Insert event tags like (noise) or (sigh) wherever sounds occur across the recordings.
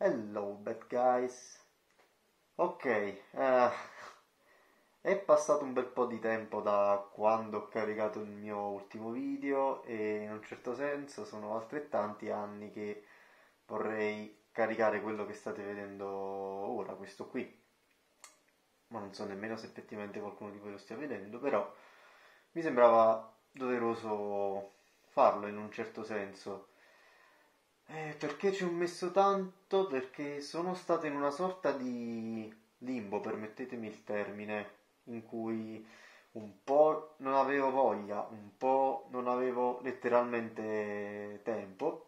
Hello bad guys Ok uh, È passato un bel po' di tempo da quando ho caricato il mio ultimo video e in un certo senso sono altrettanti anni che vorrei caricare quello che state vedendo ora, questo qui ma non so nemmeno se effettivamente qualcuno di voi lo stia vedendo però mi sembrava doveroso farlo in un certo senso eh, perché ci ho messo tanto? Perché sono stato in una sorta di limbo, permettetemi il termine, in cui un po' non avevo voglia, un po' non avevo letteralmente tempo.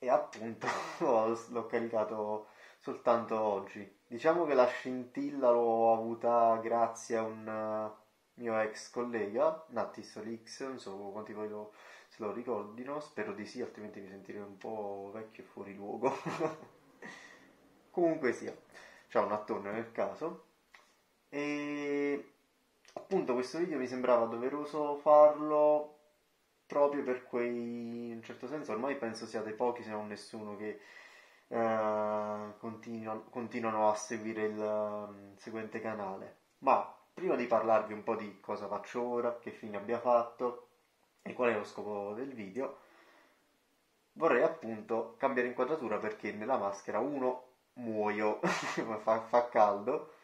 E appunto (laughs) l'ho caricato soltanto oggi. Diciamo che la scintilla l'ho avuta grazie a un mio ex collega, Nattisol X, non so quanti voi lo se lo ricordino, spero di sì, altrimenti mi sentirei un po' vecchio e fuori luogo. (laughs) Comunque sia, c'è un attorno nel caso. E appunto questo video mi sembrava doveroso farlo proprio per quei, in un certo senso, ormai penso siate pochi se non nessuno che eh, continuano, continuano a seguire il um, seguente canale. Ma prima di parlarvi un po' di cosa faccio ora, che fine abbia fatto, e qual è lo scopo del video vorrei appunto cambiare inquadratura perché nella maschera 1 muoio (laughs) fa, fa, caldo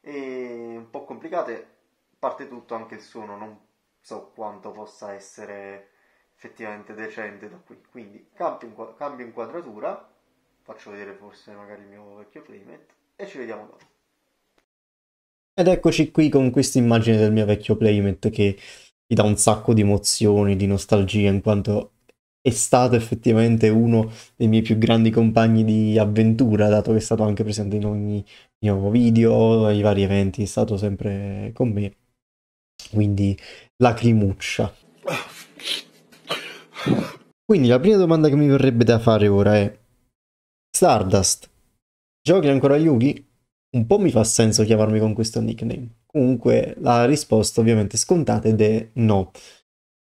e un po' complicate parte tutto anche il suono non so quanto possa essere effettivamente decente da qui quindi cambio, cambio inquadratura faccio vedere forse magari il mio vecchio playmat e ci vediamo dopo ed eccoci qui con questa immagine del mio vecchio playmat che ti dà un sacco di emozioni, di nostalgia, in quanto è stato effettivamente uno dei miei più grandi compagni di avventura, dato che è stato anche presente in ogni mio video, ai vari eventi, è stato sempre con me. Quindi lacrimuccia. Quindi la prima domanda che mi verrebbe da fare ora è Stardust, giochi ancora Yugi? Un po' mi fa senso chiamarmi con questo nickname. Comunque la risposta ovviamente scontata ed è no.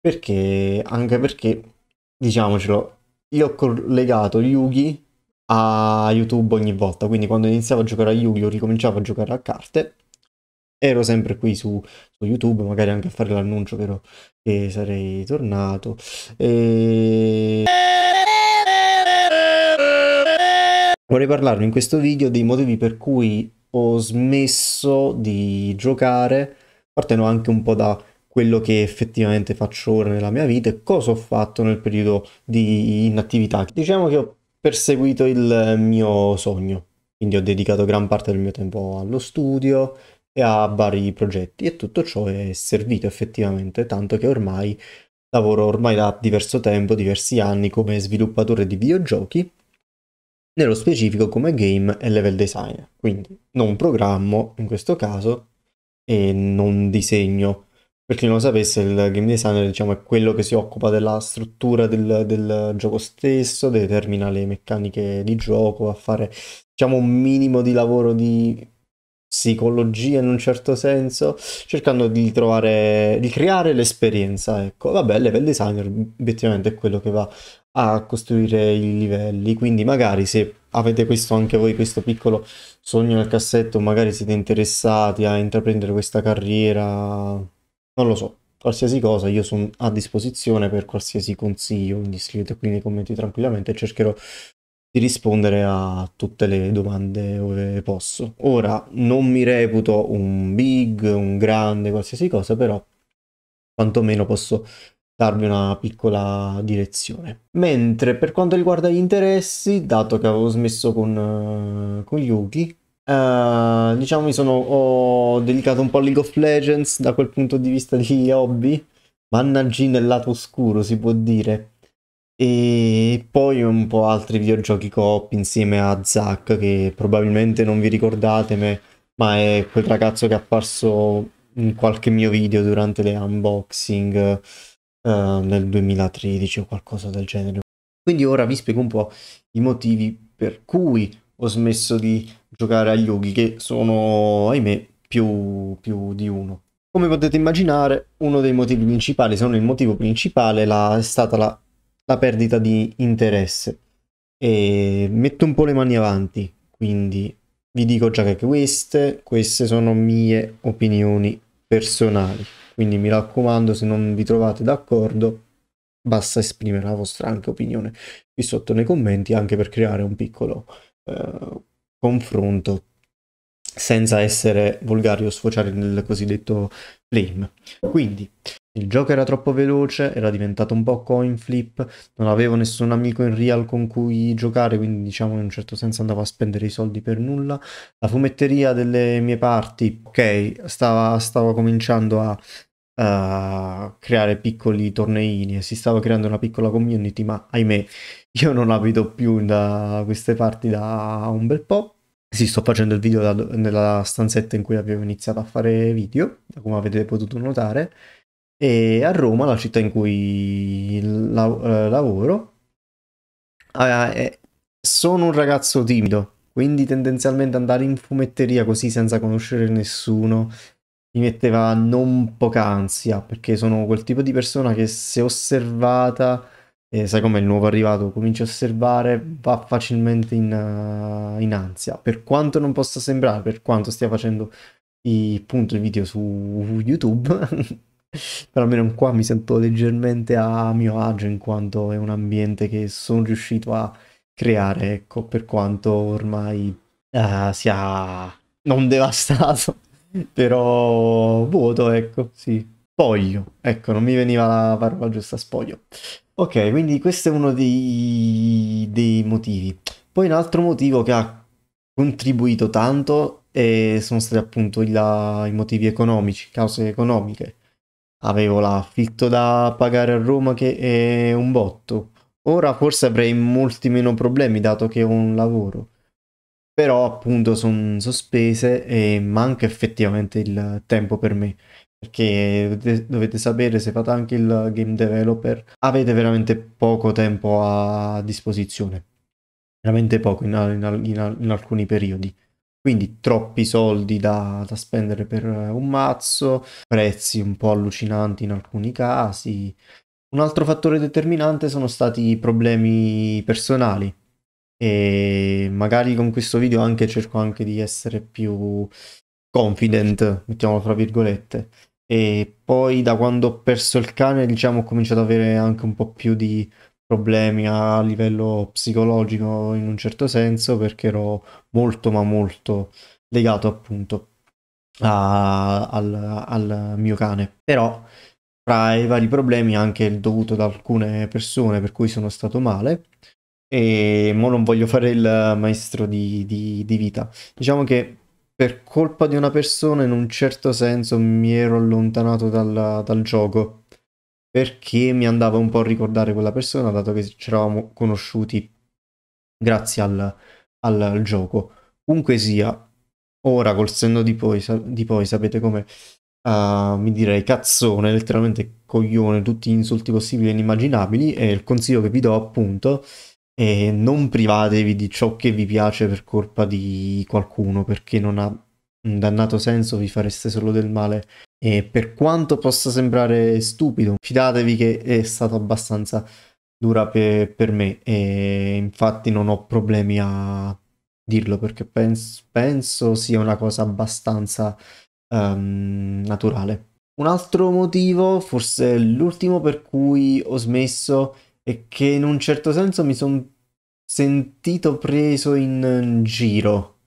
Perché? Anche perché, diciamocelo, io ho collegato Yugi a YouTube ogni volta, quindi quando iniziavo a giocare a Yugi o ricominciavo a giocare a carte, ero sempre qui su, su YouTube, magari anche a fare l'annuncio però che sarei tornato. E... Vorrei parlarvi in questo video dei motivi per cui ho smesso di giocare, partendo anche un po' da quello che effettivamente faccio ora nella mia vita e cosa ho fatto nel periodo di inattività. Diciamo che ho perseguito il mio sogno, quindi ho dedicato gran parte del mio tempo allo studio e a vari progetti e tutto ciò è servito effettivamente, tanto che ormai lavoro ormai da diverso tempo, diversi anni come sviluppatore di videogiochi nello specifico come game e level design, quindi non programmo in questo caso e non disegno. Per chi non lo sapesse, il game designer diciamo, è quello che si occupa della struttura del, del gioco stesso, determina le meccaniche di gioco, a fare diciamo, un minimo di lavoro di psicologia in un certo senso, cercando di trovare, di creare l'esperienza, ecco. Vabbè, level designer obiettivamente è quello che va a costruire i livelli. Quindi magari se avete questo anche voi, questo piccolo sogno nel cassetto, magari siete interessati a intraprendere questa carriera, non lo so, qualsiasi cosa, io sono a disposizione per qualsiasi consiglio, quindi scrivete qui nei commenti tranquillamente e cercherò di rispondere a tutte le domande ove posso. Ora non mi reputo un big, un grande, qualsiasi cosa, però quantomeno posso darvi una piccola direzione. Mentre per quanto riguarda gli interessi, dato che avevo smesso con, uh, con Yuki, uh, eh, diciamo mi sono ho dedicato un po' a League of Legends da quel punto di vista di hobby, mannaggi nel lato oscuro si può dire. E poi un po' altri videogiochi coop insieme a Zack che probabilmente non vi ricordate ma è quel ragazzo che è apparso in qualche mio video durante le unboxing eh, nel 2013 o qualcosa del genere. Quindi ora vi spiego un po' i motivi per cui ho smesso di giocare agli Yugi, che sono, ahimè, più, più di uno. Come potete immaginare, uno dei motivi principali, se non il motivo principale, la, è stata la, la perdita di interesse. E metto un po' le mani avanti, quindi vi dico già che queste, queste sono mie opinioni personali. Quindi mi raccomando, se non vi trovate d'accordo, basta esprimere la vostra anche opinione qui sotto nei commenti, anche per creare un piccolo eh, confronto senza essere volgari o sfociare nel cosiddetto flame. Quindi il gioco era troppo veloce, era diventato un po' coin flip, non avevo nessun amico in real con cui giocare, quindi diciamo in un certo senso andavo a spendere i soldi per nulla. La fumetteria delle mie parti, ok, stava, stava cominciando a uh, creare piccoli torneini e si stava creando una piccola community, ma ahimè io non abito più da queste parti da un bel po'. Sì, sto facendo il video da, nella stanzetta in cui avevo iniziato a fare video, come avete potuto notare, e a Roma, la città in cui la, eh, lavoro, eh, sono un ragazzo timido, quindi tendenzialmente andare in fumetteria così senza conoscere nessuno mi metteva non poca ansia, perché sono quel tipo di persona che se osservata, e eh, sai come il nuovo arrivato, comincia a osservare, va facilmente in, uh, in, ansia. Per quanto non possa sembrare, per quanto stia facendo i, appunto, i video su YouTube, (laughs) però almeno qua mi sento leggermente a mio agio in quanto è un ambiente che sono riuscito a creare, ecco, per quanto ormai uh, sia non devastato. Però vuoto, ecco, sì. Spoglio, ecco, non mi veniva la parola giusta, spoglio. Ok, quindi questo è uno dei, dei motivi. Poi un altro motivo che ha contribuito tanto e eh, sono stati appunto la, i motivi economici, cause economiche. Avevo l'affitto da pagare a Roma che è un botto. Ora forse avrei molti meno problemi dato che ho un lavoro però appunto sono sospese e manca effettivamente il tempo per me perché dovete sapere se fate anche il game developer avete veramente poco tempo a disposizione veramente poco in, in, in, in alcuni periodi quindi troppi soldi da, da, spendere per un mazzo prezzi un po' allucinanti in alcuni casi un altro fattore determinante sono stati i problemi personali e magari con questo video anche cerco anche di essere più confident, mettiamolo fra virgolette. E poi da quando ho perso il cane, diciamo, ho cominciato ad avere anche un po' più di problemi a livello psicologico in un certo senso, perché ero molto ma molto legato appunto a, al, al mio cane. Però tra i vari problemi anche il dovuto da alcune persone per cui sono stato male e mo non voglio fare il maestro di, di, di, vita. Diciamo che per colpa di una persona in un certo senso mi ero allontanato dal, dal gioco perché mi andava un po' a ricordare quella persona dato che ci eravamo conosciuti grazie al, al, al gioco. Comunque sia, ora col senno di poi, di poi sapete come uh, mi direi cazzone, letteralmente coglione, tutti gli insulti possibili e inimmaginabili e il consiglio che vi do appunto e non privatevi di ciò che vi piace per colpa di qualcuno perché non ha un dannato senso, vi fareste solo del male. E per quanto possa sembrare stupido, fidatevi che è stato abbastanza dura per, per me e infatti non ho problemi a dirlo perché penso, penso sia una cosa abbastanza um, naturale. Un altro motivo, forse l'ultimo per cui ho smesso, e che in un certo senso mi sono sentito preso in giro.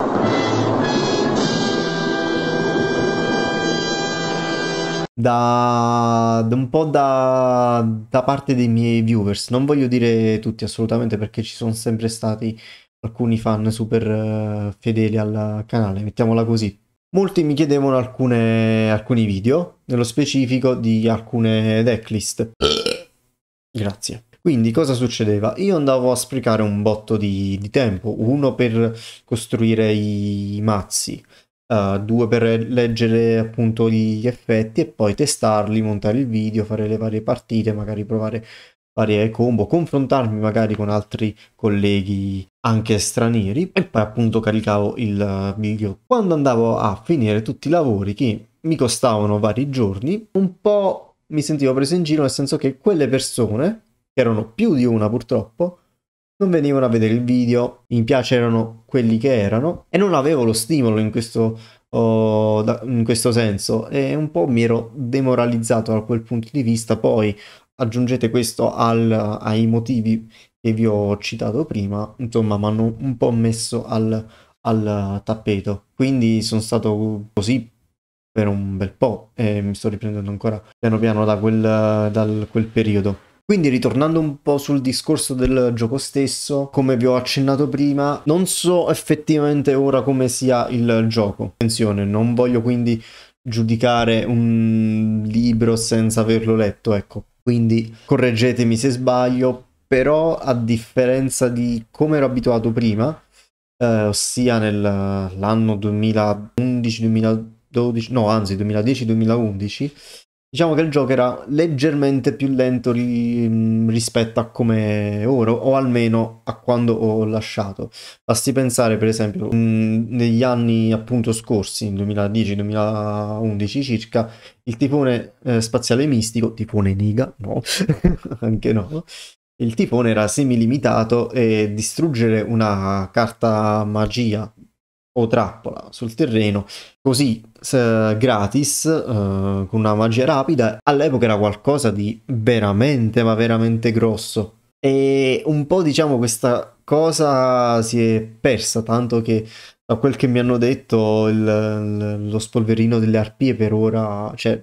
Da, da un po' da, da parte dei miei viewers, non voglio dire tutti assolutamente perché ci sono sempre stati alcuni fan super eh, fedeli al canale, mettiamola così. Molti mi chiedevano alcune, alcuni video, nello specifico di alcune decklist. Grazie. Quindi cosa succedeva? Io andavo a sprecare un botto di, di tempo, uno per costruire i, i mazzi, uh, due per leggere appunto gli effetti e poi testarli, montare il video, fare le varie partite, magari provare varie combo, confrontarmi magari con altri colleghi anche stranieri e poi appunto caricavo il video. Quando andavo a finire tutti i lavori che mi costavano vari giorni, un po' mi sentivo preso in giro nel senso che quelle persone che erano più di una purtroppo, non venivano a vedere il video, mi piace erano quelli che erano e non avevo lo stimolo in questo, oh, da, in questo senso e un po' mi ero demoralizzato da quel punto di vista, poi aggiungete questo al, ai motivi che vi ho citato prima, insomma mi hanno un po' messo al, al tappeto, quindi sono stato così per un bel po' e mi sto riprendendo ancora piano piano da quel, da quel periodo. Quindi ritornando un po' sul discorso del gioco stesso, come vi ho accennato prima, non so effettivamente ora come sia il gioco. Attenzione, non voglio quindi giudicare un libro senza averlo letto, ecco. Quindi correggetemi se sbaglio, però a differenza di come ero abituato prima, eh, ossia nell'anno 2011-2012, no anzi 2010-2011, Diciamo che il gioco era leggermente più lento ri- rispetto a come ora, o almeno a quando ho lasciato. Basti pensare, per esempio, mh, negli anni appunto scorsi, 2010-2011 circa, il tifone eh, spaziale mistico, tifone Niga, no, (laughs) anche no, il tifone era semilimitato e distruggere una carta magia o trappola sul terreno così eh, gratis eh, con una magia rapida all'epoca era qualcosa di veramente ma veramente grosso e un po' diciamo questa cosa si è persa tanto che da quel che mi hanno detto il, lo spolverino delle arpie per ora cioè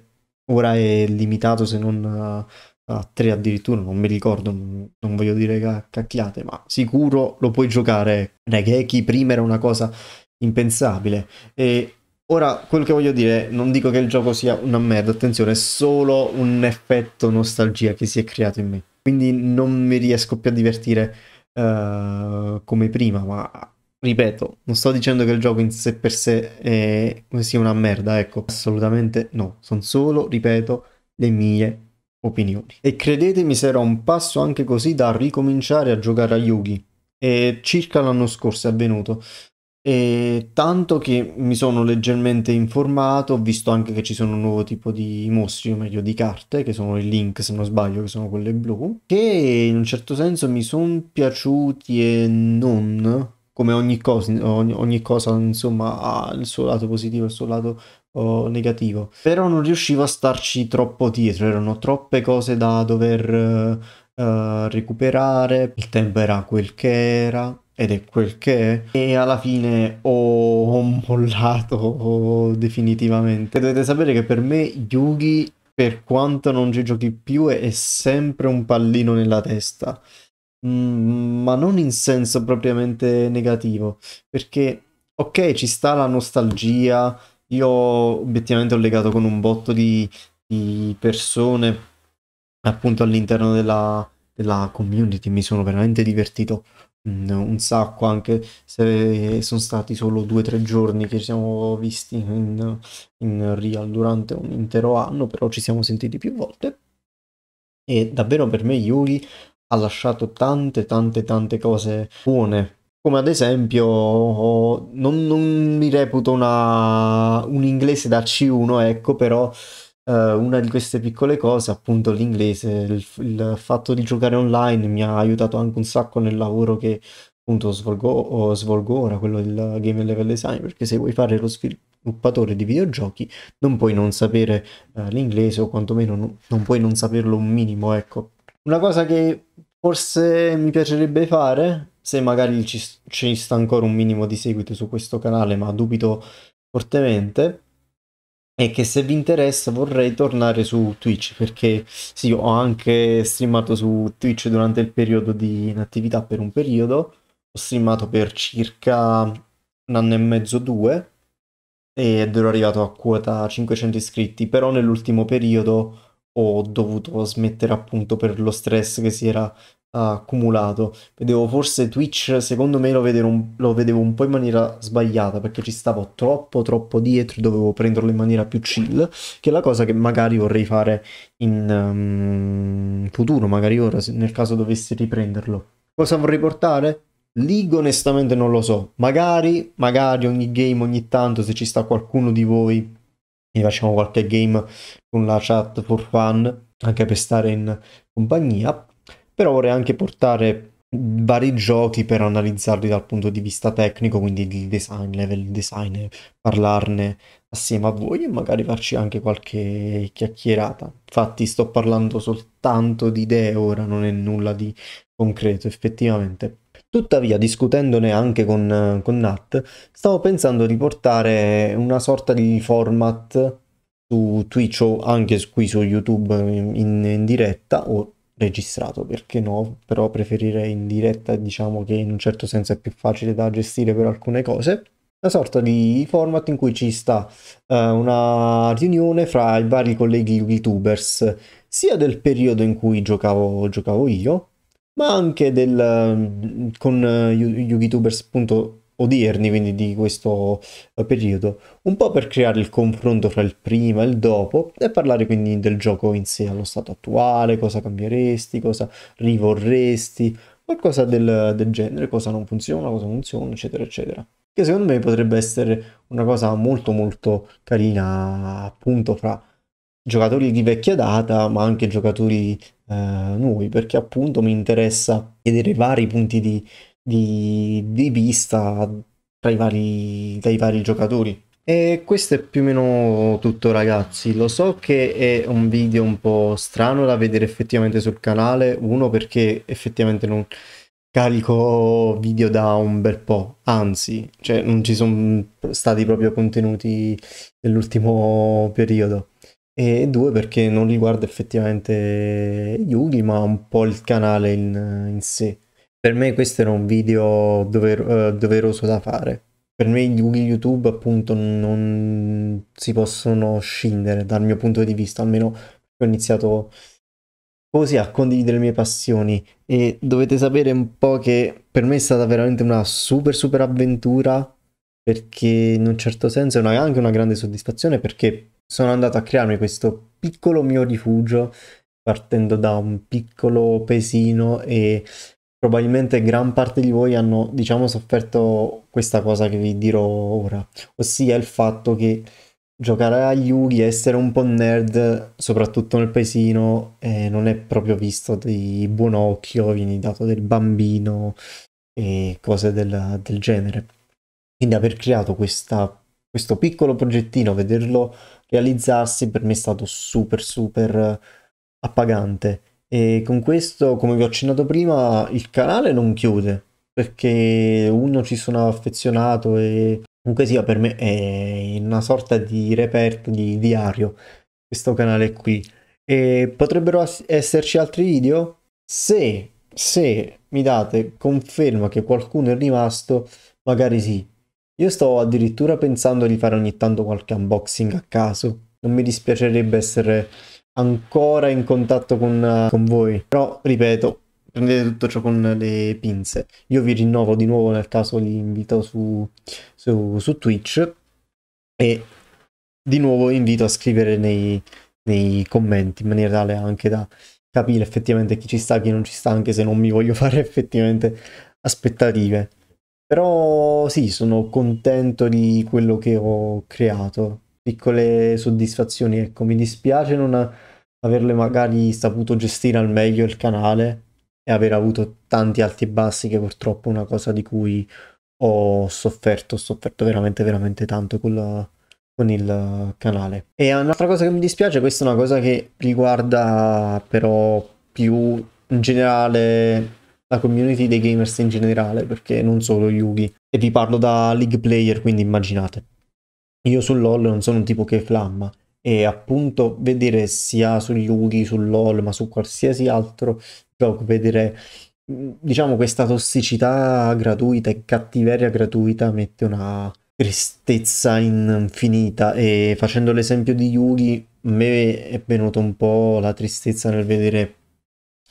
ora è limitato se non eh, a tre addirittura, non mi ricordo, non voglio dire cacchiate, ma sicuro lo puoi giocare. Ecco. Non prima era una cosa impensabile. E ora, quello che voglio dire, non dico che il gioco sia una merda, attenzione, è solo un effetto nostalgia che si è creato in me. Quindi non mi riesco più a divertire uh, come prima, ma ripeto, non sto dicendo che il gioco in sé per sé è, sia una merda, ecco, assolutamente no, sono solo, ripeto, le mie opinioni. E credetemi sarà un passo anche così da ricominciare a giocare a Yugi. E circa l'anno scorso è avvenuto. E tanto che mi sono leggermente informato, ho visto anche che ci sono un nuovo tipo di mostri, o meglio di carte, che sono i link se non sbaglio, che sono quelle blu, che in un certo senso mi sono piaciuti e non, come ogni cosa, ogni, ogni cosa insomma ha il suo lato positivo e il suo lato oh, negativo, però non riuscivo a starci troppo dietro, erano troppe cose da dover... Uh, recuperare il tempo era quel che era ed è quel che è e alla fine ho, ho mollato definitivamente. Dovete sapere che per me Yugi, per quanto non ci giochi più, è, sempre un pallino nella testa. Mm, ma non in senso propriamente negativo, perché ok, ci sta la nostalgia, io obiettivamente ho legato con un botto di, di persone appunto all'interno della, della community, mi sono veramente divertito Mm, un sacco anche se sono stati solo due o tre giorni che ci siamo visti in, in real durante un intero anno però ci siamo sentiti più volte e davvero per me Yuri ha lasciato tante tante tante cose buone come ad esempio non, non mi reputo una, un inglese da C1 ecco però eh, una di queste piccole cose, appunto l'inglese, il, il, fatto di giocare online mi ha aiutato anche un sacco nel lavoro che appunto svolgo, svolgo ora, quello del game level design, perché se vuoi fare lo sviluppatore di videogiochi non puoi non sapere uh, l'inglese o quantomeno non, non puoi non saperlo un minimo, ecco. Una cosa che forse mi piacerebbe fare, se magari ci, ci sta ancora un minimo di seguito su questo canale, ma dubito fortemente, e che se vi interessa vorrei tornare su Twitch perché sì, ho anche streamato su Twitch durante il periodo di inattività per un periodo, ho streamato per circa un anno e mezzo, due ed ero arrivato a quota 500 iscritti, però nell'ultimo periodo ho dovuto smettere appunto per lo stress che si era accumulato. Vedevo forse Twitch, secondo me lo vedevo, un, lo vedevo un po' in maniera sbagliata perché ci stavo troppo troppo dietro, dovevo prenderlo in maniera più chill, che è la cosa che magari vorrei fare in um, futuro, magari ora nel caso dovessi riprenderlo. Cosa vorrei portare? League onestamente non lo so, magari, magari ogni game ogni tanto se ci sta qualcuno di voi e facciamo qualche game con la chat for fun, anche per stare in compagnia, però vorrei anche portare vari giochi per analizzarli dal punto di vista tecnico, quindi di design, level design, parlarne assieme a voi e magari farci anche qualche chiacchierata. Infatti sto parlando soltanto di idee ora, non è nulla di concreto effettivamente. Tuttavia, discutendone anche con, con Nat, stavo pensando di portare una sorta di format su Twitch o anche qui su YouTube in, in diretta o registrato, perché no? Però preferire in diretta diciamo che in un certo senso è più facile da gestire per alcune cose. Una sorta di format in cui ci sta uh, una riunione fra i vari colleghi youtubers, sia del periodo in cui giocavo, giocavo io, ma anche del, mm, con uh, youtubers appunto odierni, quindi di questo eh, periodo, un po' per creare il confronto fra il prima e il dopo e parlare quindi del gioco in sé allo stato attuale, cosa cambieresti, cosa rivorresti, qualcosa del, del genere, cosa non funziona, cosa funziona, eccetera, eccetera. Che secondo me potrebbe essere una cosa molto molto carina appunto fra giocatori di vecchia data ma anche giocatori eh, nuovi perché appunto mi interessa vedere vari punti di, di, di vista tra i vari, dai vari giocatori. E questo è più o meno tutto ragazzi, lo so che è un video un po' strano da vedere effettivamente sul canale, uno perché effettivamente non carico video da un bel po', anzi, cioè non ci sono stati proprio contenuti dell'ultimo periodo, e due perché non riguarda effettivamente Yugi ma un po' il canale in, in sé per me questo era un video dover, uh, doveroso da fare. Per me gli YouTube appunto non si possono scindere dal mio punto di vista, almeno ho iniziato così a condividere le mie passioni e dovete sapere un po' che per me è stata veramente una super super avventura perché in un certo senso è una, anche una grande soddisfazione perché sono andato a crearmi questo piccolo mio rifugio partendo da un piccolo pesino e probabilmente gran parte di voi hanno, diciamo, sofferto questa cosa che vi dirò ora, ossia il fatto che giocare a Yugi, essere un po' nerd, soprattutto nel paesino, eh, non è proprio visto di buon occhio, vieni dato del bambino e cose del, del genere. Quindi aver creato questa, questo piccolo progettino, vederlo realizzarsi, per me è stato super super appagante e con questo, come vi ho accennato prima, il canale non chiude perché uno ci sono affezionato e comunque sia per me è una sorta di reperto di diario questo canale qui e potrebbero esserci altri video se, se mi date conferma che qualcuno è rimasto magari sì io sto addirittura pensando di fare ogni tanto qualche unboxing a caso non mi dispiacerebbe essere ancora in contatto con, eh, con voi. Però, ripeto, prendete tutto ciò con le pinze. Io vi rinnovo di nuovo nel caso li invito su, su, su Twitch e di nuovo invito a scrivere nei, nei, commenti in maniera tale anche da capire effettivamente chi ci sta, e chi non ci sta, anche se non mi voglio (laughs) fare effettivamente aspettative. Però sì, sono contento di quello che ho creato piccole soddisfazioni. Ecco, mi dispiace non averle magari saputo gestire al meglio il canale e aver avuto tanti alti e bassi, che purtroppo è una cosa di cui ho sofferto, ho sofferto veramente, veramente tanto con, la, con il canale. E un'altra cosa che mi dispiace, questa è una cosa che riguarda però più in generale la community dei gamers in generale, perché non solo Yugi. E vi parlo da League Player, quindi immaginate. Io su LOL non sono un tipo che flamma e appunto vedere sia su Yugi, su LOL, ma su qualsiasi altro gioco, vedere diciamo questa tossicità gratuita e cattiveria gratuita mette una tristezza infinita e facendo l'esempio di Yugi a me è venuto un po' la tristezza nel vedere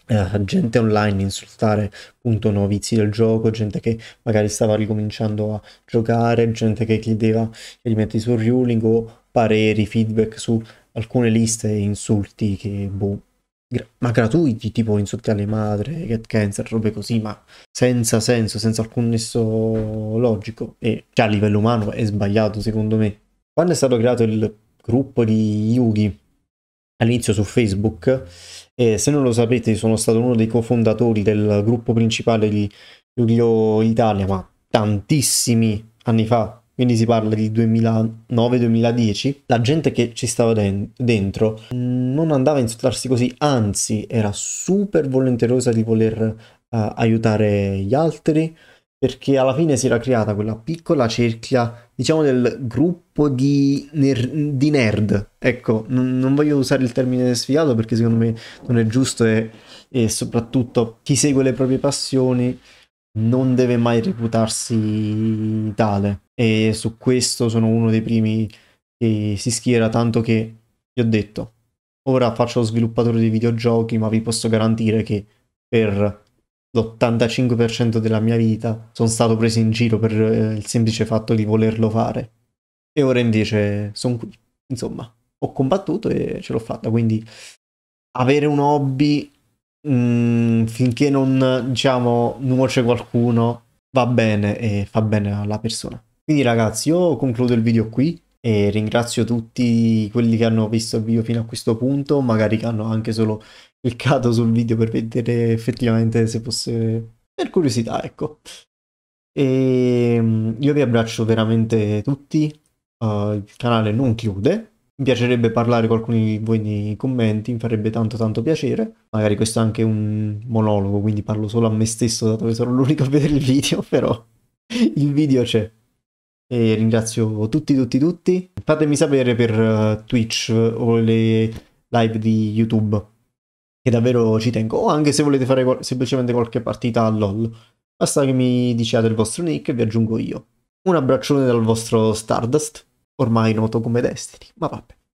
eh, gente online insultare appunto novizi del gioco, gente che magari stava ricominciando a giocare, gente che chiedeva chiarimenti sul ruling o pareri, feedback su alcune liste e insulti che boh ma gratuiti, tipo insulti alle madre, get cancer, robe così, ma senza senso, senza alcun nesso logico. E già a livello umano è sbagliato, secondo me. Quando è stato creato il gruppo di Yugi, all'inizio su Facebook. E se non lo sapete, sono stato uno dei cofondatori del gruppo principale di Giulio Italia, ma tantissimi anni fa, quindi si parla di 2009-2010, la gente che ci stava dentro non andava a insultarsi così, anzi era super volenterosa di voler uh, aiutare gli altri, perché alla fine si era creata quella piccola cerchia, diciamo, del gruppo di, ner- di nerd. Ecco, n- non voglio usare il termine sfigato perché secondo me non è giusto e, e soprattutto chi segue le proprie passioni non deve mai reputarsi tale. E su questo sono uno dei primi che si schiera, tanto che vi ho detto, ora faccio lo sviluppatore di videogiochi, ma vi posso garantire che per l'85% della mia vita sono stato preso in giro per eh, il semplice fatto di volerlo fare. E ora invece sono qui. Insomma, ho combattuto e ce l'ho fatta. Quindi avere un hobby mh, mm, finché non diciamo nuoce qualcuno va bene e fa bene alla persona. Quindi ragazzi, io concludo il video qui e ringrazio tutti quelli che hanno visto il video fino a questo punto, magari che hanno anche solo cliccato sul video per vedere effettivamente se fosse per curiosità, ecco. E ehm, io vi abbraccio veramente tutti. Uh, il canale non chiude. Mi piacerebbe parlare con alcuni di voi nei commenti, mi farebbe tanto tanto piacere. Magari questo è anche un monologo, quindi parlo solo a me stesso, dato che sono l'unico a vedere il video, (laughs) però il video c'è. E ringrazio tutti, tutti, tutti. Fatemi sapere per uh, Twitch o le live di YouTube che davvero ci tengo, o anche se volete fare qual- semplicemente qualche partita a LOL. Basta che mi diciate il vostro nick e vi aggiungo io. Un abbraccione dal vostro Stardust, ormai noto come Destiny, ma vabbè.